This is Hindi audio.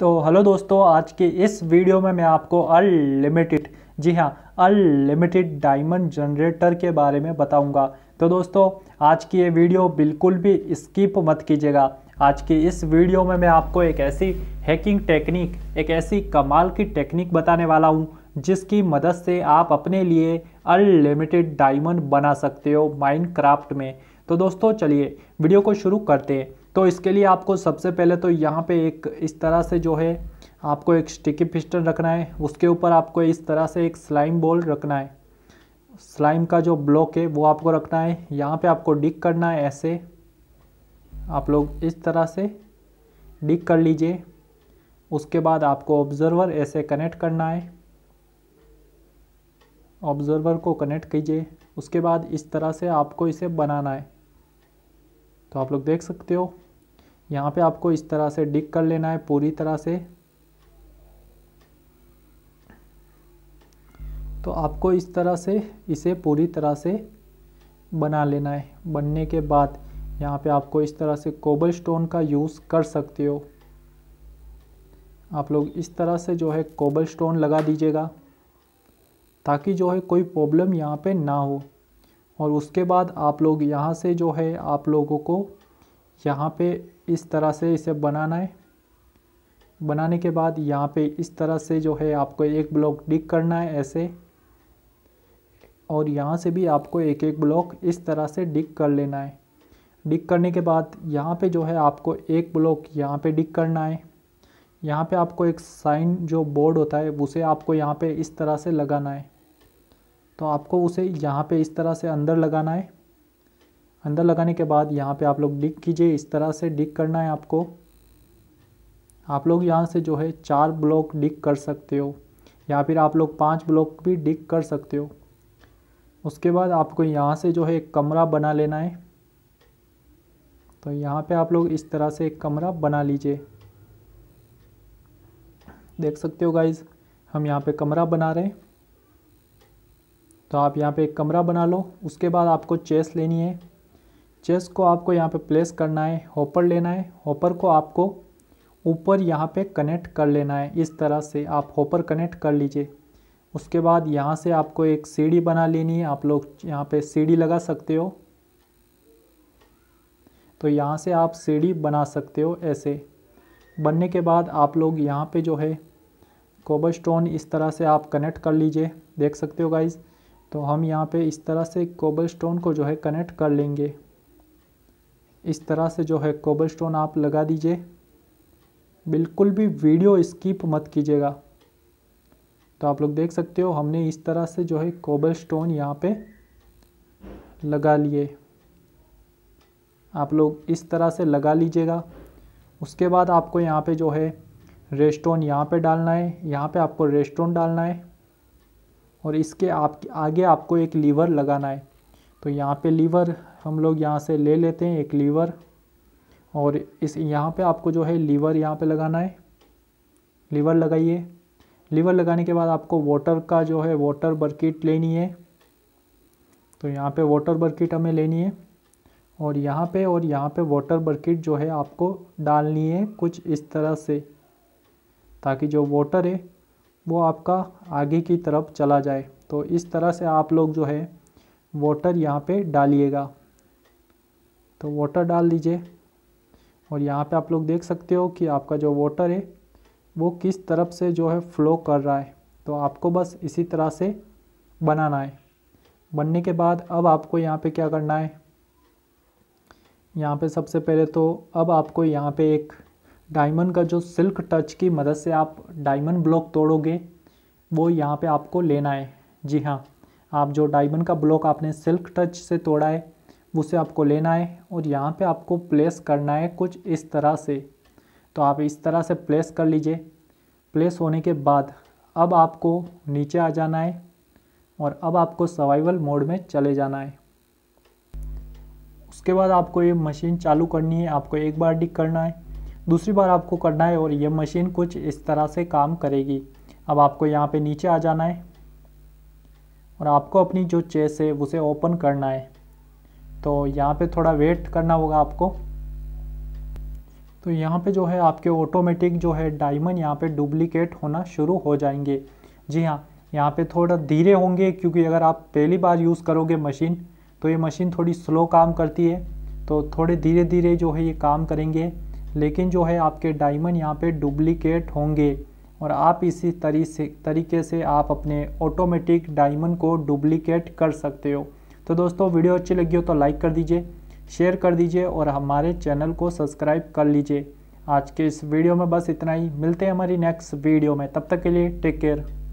तो हेलो दोस्तों आज के इस वीडियो में मैं आपको अनलिमिटेड जी हाँ अनलिमिटेड डायमंड जनरेटर के बारे में बताऊंगा तो दोस्तों आज की ये वीडियो बिल्कुल भी स्किप मत कीजिएगा आज की इस वीडियो में मैं आपको एक ऐसी हैकिंग टेक्निक एक ऐसी कमाल की टेक्निक बताने वाला हूँ जिसकी मदद से आप अपने लिए अनलिमिटेड डायमंड बना सकते हो माइंड में तो दोस्तों चलिए वीडियो को शुरू करते हैं तो इसके लिए आपको सबसे पहले तो यहाँ पे एक इस तरह से जो है आपको एक स्टिकी पिस्टन रखना है उसके ऊपर आपको इस तरह से एक स्लाइम बॉल रखना है स्लाइम का जो ब्लॉक है वो आपको रखना है यहाँ पे आपको डिक करना है ऐसे आप लोग इस तरह से डिक कर लीजिए उसके बाद आपको ऑब्जर्वर ऐसे कनेक्ट करना है ऑब्जर्वर को कनेक्ट कीजिए उसके बाद इस तरह से आपको इसे बनाना है तो आप लोग देख सकते हो यहाँ पे आपको इस तरह से डिक कर लेना है पूरी तरह से तो आपको इस तरह से इसे पूरी तरह से बना लेना है बनने के बाद यहाँ पे आपको इस तरह से कोबल स्टोन का यूज़ कर सकते हो आप लोग इस तरह से जो है कोबल स्टोन लगा दीजिएगा ताकि जो है कोई प्रॉब्लम यहाँ पे ना हो और उसके बाद आप लोग यहाँ से जो है आप लोगों को यहाँ पे इस तरह से इसे बनाना है बनाने के बाद यहाँ पे इस तरह से जो है आपको एक ब्लॉक डिक करना है ऐसे और यहाँ से भी आपको एक एक ब्लॉक इस तरह से डिक कर लेना है डिक करने के बाद यहाँ पे जो है आपको एक ब्लॉक यहाँ पे डिक करना है यहाँ पे आपको एक साइन जो बोर्ड होता है उसे आपको यहाँ पे इस तरह से लगाना है तो आपको उसे यहाँ पे इस तरह से अंदर लगाना है अंदर लगाने के बाद यहाँ पे आप लोग डिक कीजिए इस तरह से डिक करना है आपको आप लोग यहाँ से जो है चार ब्लॉक डिक कर सकते हो या फिर आप लोग पाँच ब्लॉक भी डिक कर सकते हो उसके बाद आपको यहाँ से जो है एक कमरा बना लेना है तो यहाँ पे आप लोग इस तरह से एक कमरा बना लीजिए देख सकते हो गाइज हम यहाँ पे कमरा बना रहे हैं तो आप यहाँ पे एक कमरा बना लो उसके बाद आपको चेस लेनी है चेस को आपको यहाँ पे प्लेस करना है होपर लेना है होपर को आपको ऊपर यहाँ पे कनेक्ट कर लेना है इस तरह से आप होपर कनेक्ट कर लीजिए उसके बाद यहाँ से आपको एक सीढ़ी बना लेनी है आप लोग यहाँ पे सीढ़ी लगा सकते हो तो यहाँ से आप सीढ़ी बना सकते हो ऐसे बनने के बाद आप लोग यहाँ पे जो है कोबर स्टोन इस तरह से आप कनेक्ट कर लीजिए देख सकते हो गाइज तो हम यहाँ पे इस तरह से कोबर स्टोन को जो है कनेक्ट कर लेंगे इस तरह से जो है कोबल स्टोन आप लगा दीजिए बिल्कुल भी वीडियो स्किप मत कीजिएगा तो आप लोग देख सकते हो हमने इस तरह से जो है कोबल स्टोन यहाँ पर लगा लिए आप लोग इस तरह से लगा लीजिएगा उसके बाद आपको यहाँ पे जो है रेस्टोन यहाँ पे डालना है यहाँ पे आपको रेस्टोन डालना है और इसके आप आगे आपको एक लीवर लगाना है तो यहाँ पे लीवर हम लोग यहाँ से ले लेते हैं एक लीवर और इस यहाँ पे आपको जो है लीवर यहाँ पे लगाना है लीवर लगाइए लीवर लगाने के बाद आपको वाटर का जो है वाटर बर्किट लेनी है तो यहाँ पे वाटर बर्किट हमें लेनी है और यहाँ पे और यहाँ पे वाटर बर्किट जो है आपको डालनी है कुछ इस तरह से ताकि जो वाटर है वो आपका आगे की तरफ चला जाए तो इस तरह से आप लोग जो है वाटर यहाँ पे डालिएगा तो वाटर डाल दीजिए और यहाँ पे आप लोग देख सकते हो कि आपका जो वाटर है वो किस तरफ से जो है फ्लो कर रहा है तो आपको बस इसी तरह से बनाना है बनने के बाद अब आपको यहाँ पे क्या करना है यहाँ पे सबसे पहले तो अब आपको यहाँ पे एक डायमंड का जो सिल्क टच की मदद से आप डायमंड ब्लॉक तोड़ोगे वो यहाँ पे आपको लेना है जी हाँ आप जो डायमंड का ब्लॉक आपने सिल्क टच से तोड़ा है उसे आपको लेना है और यहाँ पे आपको प्लेस करना है कुछ इस तरह से तो आप इस तरह से प्लेस कर लीजिए प्लेस होने के बाद अब आपको नीचे आ जाना है और अब आपको सर्वाइवल मोड में चले जाना है उसके बाद आपको ये मशीन चालू करनी है आपको एक बार डिक करना है दूसरी बार आपको करना है और ये मशीन कुछ इस तरह से काम करेगी अब आपको यहाँ पे नीचे आ जाना है और आपको अपनी जो चेस है उसे ओपन करना है तो यहाँ पे थोड़ा वेट करना होगा आपको तो यहाँ पे जो है आपके ऑटोमेटिक जो है डायमंड यहाँ पे डुप्लीकेट होना शुरू हो जाएंगे जी हाँ यहाँ पे थोड़ा धीरे होंगे क्योंकि अगर आप पहली बार यूज़ करोगे मशीन तो ये मशीन थोड़ी स्लो काम करती है तो थोड़े धीरे धीरे जो है ये काम करेंगे लेकिन जो है आपके डायमंड यहाँ पे डुप्लीकेट होंगे और आप इसी तरी से तरीके से आप अपने ऑटोमेटिक डायमंड को डुप्लीकेट कर सकते हो तो दोस्तों वीडियो अच्छी लगी हो तो लाइक कर दीजिए शेयर कर दीजिए और हमारे चैनल को सब्सक्राइब कर लीजिए आज के इस वीडियो में बस इतना ही मिलते हैं हमारी नेक्स्ट वीडियो में तब तक के लिए टेक केयर